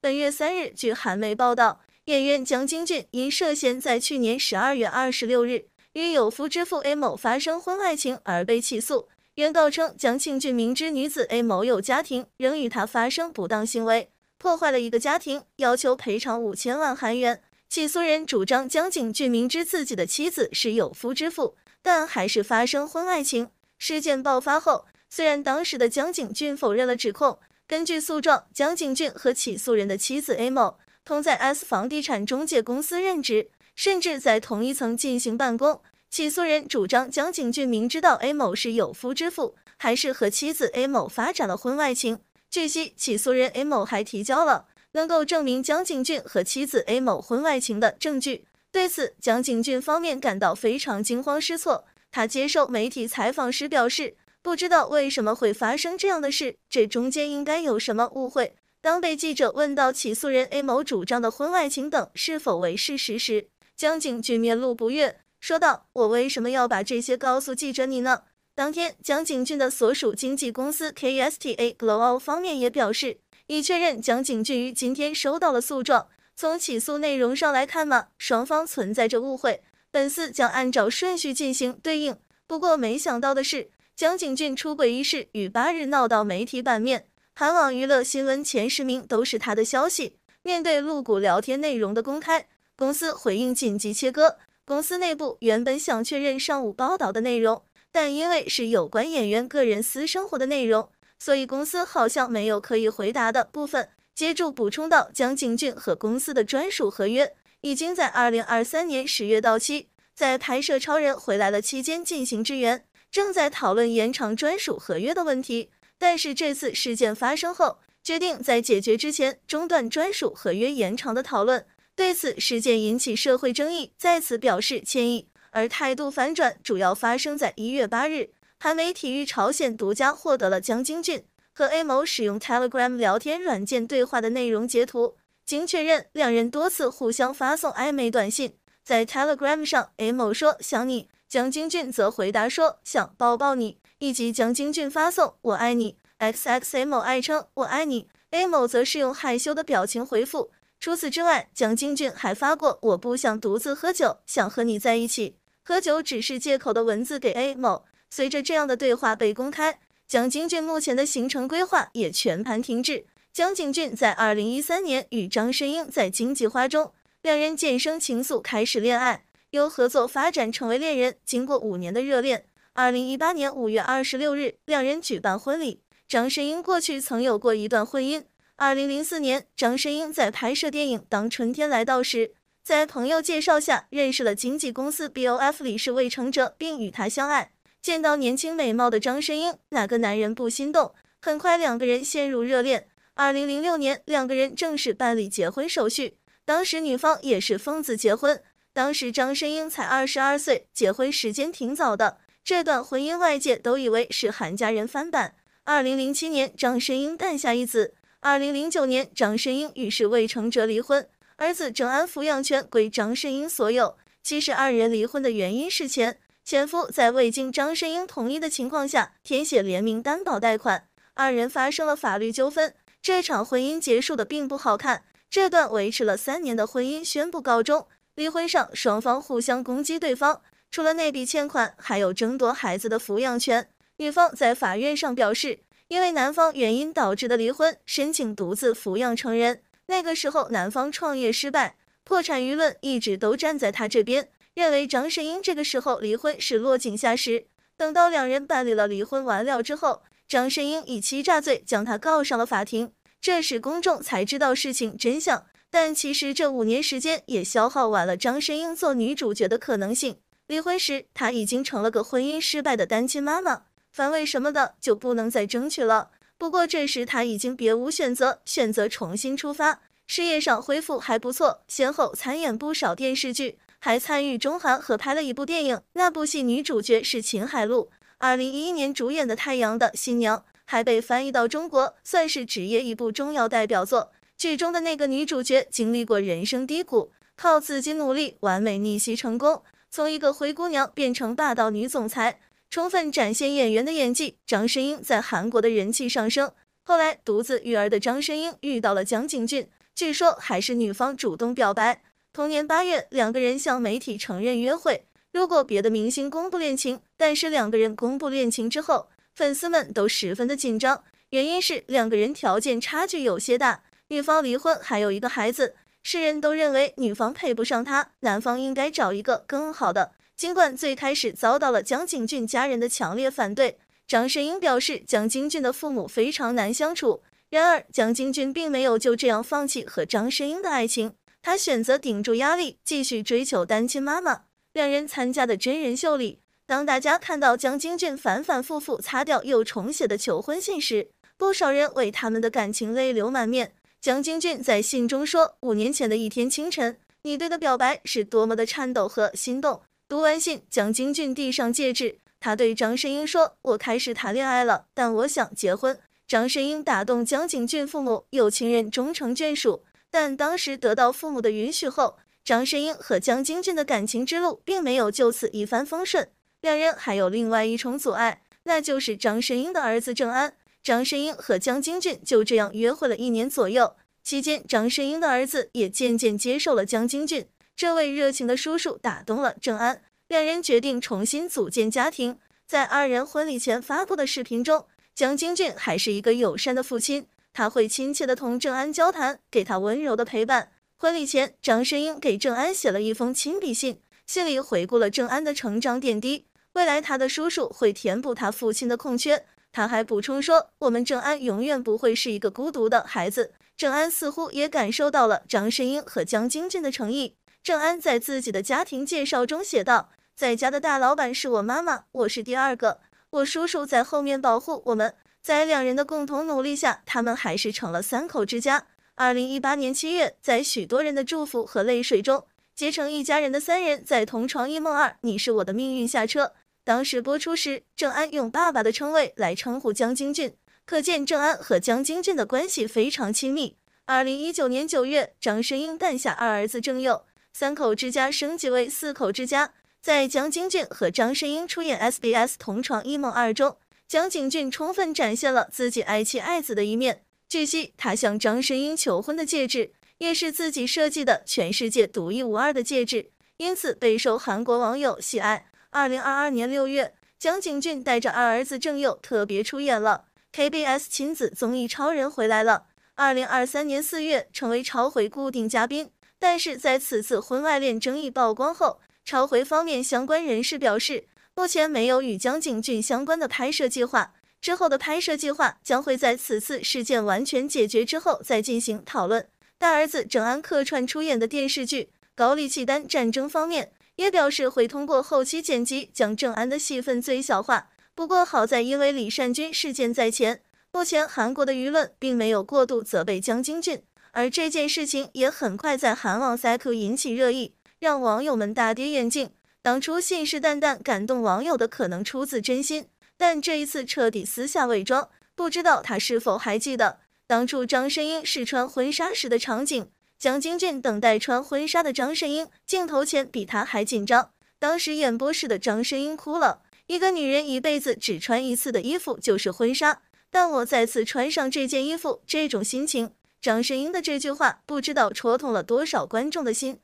本月三日，据韩媒报道，演员江京俊因涉嫌在去年十二月二十六日与有夫之妇 A 某发生婚外情而被起诉。原告称，江庆俊明知女子 A 某有家庭，仍与她发生不当行为，破坏了一个家庭，要求赔偿五千万韩元。起诉人主张，江景俊明知自己的妻子是有夫之妇，但还是发生婚外情。事件爆发后，虽然当时的江景俊否认了指控。根据诉状，江景俊和起诉人的妻子 A 某同在 S 房地产中介公司任职，甚至在同一层进行办公。起诉人主张江景俊明知道 A 某是有夫之妇，还是和妻子 A 某发展了婚外情。据悉，起诉人 A 某还提交了能够证明江景俊和妻子 A 某婚外情的证据。对此，江景俊方面感到非常惊慌失措。他接受媒体采访时表示。不知道为什么会发生这样的事，这中间应该有什么误会？当被记者问到起诉人 A 某主张的婚外情等是否为事实时，江景俊面露不悦，说道：“我为什么要把这些告诉记者你呢？”当天，江景俊的所属经纪公司 K S T A Global 方面也表示，已确认江景俊于今天收到了诉状。从起诉内容上来看嘛，双方存在着误会，本次将按照顺序进行对应。不过没想到的是。江景俊出轨一事，于八日闹到媒体版面，韩网娱乐新闻前十名都是他的消息。面对露骨聊天内容的公开，公司回应紧急切割。公司内部原本想确认上午报道的内容，但因为是有关演员个人私生活的内容，所以公司好像没有可以回答的部分。接住补充到，江景俊和公司的专属合约已经在二零二三年十月到期，在拍摄《超人回来了》期间进行支援。正在讨论延长专属合约的问题，但是这次事件发生后，决定在解决之前中断专属合约延长的讨论。对此事件引起社会争议，在此表示歉意。而态度反转主要发生在一月八日，韩媒体与朝鲜独家获得了江京俊和 A 某使用 Telegram 聊天软件对话的内容截图，经确认，两人多次互相发送暧昧短信，在 Telegram 上 A 某说想你。江京俊则回答说：“想抱抱你。”以及江京俊发送“我爱你 ”，x x a 某爱称“我爱你 ”，a 某则是用害羞的表情回复。除此之外，江京俊还发过“我不想独自喝酒，想和你在一起，喝酒只是借口”的文字给 a 某。随着这样的对话被公开，蒋金俊目前的行程规划也全盘停滞。江景俊在二零一三年与张申英在《荆棘花》中，两人渐生情愫，开始恋爱。由合作发展成为恋人，经过五年的热恋，二零一八年五月二十六日，两人举办婚礼。张申英过去曾有过一段婚姻。二零零四年，张申英在拍摄电影《当春天来到时》，在朋友介绍下认识了经纪公司 BOF 理事魏成哲，并与他相爱。见到年轻美貌的张申英，哪个男人不心动？很快，两个人陷入热恋。二零零六年，两个人正式办理结婚手续。当时，女方也是奉子结婚。当时张申英才二十二岁，结婚时间挺早的。这段婚姻外界都以为是韩家人翻版。二零零七年，张申英诞下一子。二零零九年，张申英与是魏成哲离婚，儿子郑安抚养权归张申英所有。其实二人离婚的原因是钱，前夫在未经张申英同意的情况下填写联名担保贷款，二人发生了法律纠纷。这场婚姻结束的并不好看，这段维持了三年的婚姻宣布告终。离婚上，双方互相攻击对方，除了那笔欠款，还有争夺孩子的抚养权。女方在法院上表示，因为男方原因导致的离婚，申请独自抚养成人。那个时候，男方创业失败破产，舆论一直都站在他这边，认为张世英这个时候离婚是落井下石。等到两人办理了离婚完了之后，张世英以欺诈罪将他告上了法庭，这时公众才知道事情真相。但其实这五年时间也消耗完了张申英做女主角的可能性。离婚时，她已经成了个婚姻失败的单亲妈妈，反胃什么的就不能再争取了。不过这时她已经别无选择，选择重新出发，事业上恢复还不错，先后参演不少电视剧，还参与中韩合拍了一部电影。那部戏女主角是秦海璐，二零一一年主演的《太阳的新娘》还被翻译到中国，算是职业一部重要代表作。剧中的那个女主角经历过人生低谷，靠自己努力完美逆袭成功，从一个灰姑娘变成霸道女总裁，充分展现演员的演技。张申英在韩国的人气上升，后来独自育儿的张申英遇到了江景俊，据说还是女方主动表白。同年八月，两个人向媒体承认约会。如果别的明星公布恋情，但是两个人公布恋情之后，粉丝们都十分的紧张，原因是两个人条件差距有些大。女方离婚，还有一个孩子，世人都认为女方配不上他，男方应该找一个更好的。尽管最开始遭到了江景俊家人的强烈反对，张世英表示江金俊的父母非常难相处。然而，江金俊并没有就这样放弃和张世英的爱情，他选择顶住压力，继续追求单亲妈妈。两人参加的真人秀里，当大家看到江金俊反反复复擦掉又重写的求婚信时，不少人为他们的感情泪流满面。江金俊在信中说：“五年前的一天清晨，你对的表白是多么的颤抖和心动。”读完信，江金俊递上戒指，他对张诗英说：“我开始谈恋爱了，但我想结婚。”张诗英打动江景俊父母，有情人终成眷属。但当时得到父母的允许后，张诗英和江金俊的感情之路并没有就此一帆风顺，两人还有另外一重阻碍，那就是张诗英的儿子郑安。张世英和江金俊就这样约会了一年左右，期间张世英的儿子也渐渐接受了江金俊这位热情的叔叔，打动了郑安，两人决定重新组建家庭。在二人婚礼前发布的视频中，江金俊还是一个友善的父亲，他会亲切地同郑安交谈，给他温柔的陪伴。婚礼前，张世英给郑安写了一封亲笔信，信里回顾了郑安的成长点滴，未来他的叔叔会填补他父亲的空缺。他还补充说：“我们正安永远不会是一个孤独的孩子。”正安似乎也感受到了张世英和江晶晶的诚意。正安在自己的家庭介绍中写道：“在家的大老板是我妈妈，我是第二个，我叔叔在后面保护我们。”在两人的共同努力下，他们还是成了三口之家。二零一八年七月，在许多人的祝福和泪水中，结成一家人的三人在同床异梦二，你是我的命运下车。当时播出时，郑安用爸爸的称谓来称呼江京俊，可见郑安和江京俊的关系非常亲密。二零一九年九月，张申英诞下二儿子郑佑，三口之家升级为四口之家。在江京俊和张申英出演 SBS《同床异梦二》中，江景俊充分展现了自己爱妻爱子的一面。据悉，他向张申英求婚的戒指也是自己设计的，全世界独一无二的戒指，因此备受韩国网友喜爱。二零二二年六月，江景俊带着二儿子郑佑特别出演了 KBS 亲子综艺《超人回来了》。二零二三年四月，成为超回固定嘉宾。但是在此次婚外恋争议曝光后，超回方面相关人士表示，目前没有与江景俊相关的拍摄计划，之后的拍摄计划将会在此次事件完全解决之后再进行讨论。大儿子郑安客串出演的电视剧《高丽契丹战争》方面。也表示会通过后期剪辑将郑安的戏份最小化。不过好在因为李善均事件在前，目前韩国的舆论并没有过度责备江京俊，而这件事情也很快在韩网截 q 引起热议，让网友们大跌眼镜。当初信誓旦旦感动网友的，可能出自真心，但这一次彻底撕下伪装，不知道他是否还记得当初张申英试穿婚纱时的场景。蒋勤俊等待穿婚纱的张申英，镜头前比她还紧张。当时演播室的张申英哭了，一个女人一辈子只穿一次的衣服就是婚纱，但我再次穿上这件衣服，这种心情。张申英的这句话，不知道戳痛了多少观众的心。